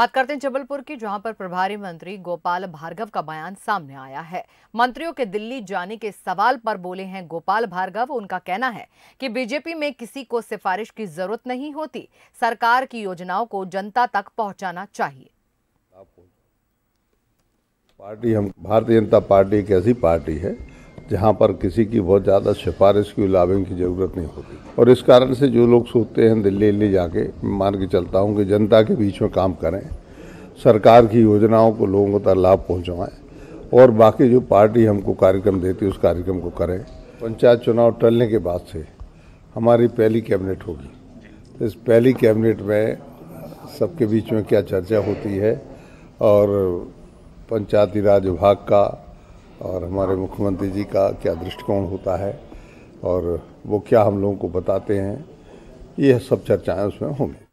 बात करते हैं जबलपुर की जहां पर प्रभारी मंत्री गोपाल भार्गव का बयान सामने आया है मंत्रियों के दिल्ली जाने के सवाल पर बोले हैं गोपाल भार्गव उनका कहना है कि बीजेपी में किसी को सिफारिश की जरूरत नहीं होती सरकार की योजनाओं को जनता तक पहुंचाना चाहिए पार्टी हम भारतीय जनता पार्टी एक ऐसी पार्टी है जहाँ पर किसी की बहुत ज़्यादा सिफारिश की लाभिंग की ज़रूरत नहीं होती और इस कारण से जो लोग सोचते हैं दिल्ली दिल्ली जाके मान के चलता हूँ कि जनता के बीच में काम करें सरकार की योजनाओं को लोगों तक लाभ पहुँचवाएँ और बाकी जो पार्टी हमको कार्यक्रम देती है उस कार्यक्रम को करें पंचायत चुनाव टलने के बाद से हमारी पहली कैबिनेट होगी इस पहली कैबिनेट में सबके बीच में क्या चर्चा होती है और पंचायती राज विभाग का और हमारे मुख्यमंत्री जी का क्या दृष्टिकोण होता है और वो क्या हम लोगों को बताते हैं ये सब चर्चाएं उसमें होंगी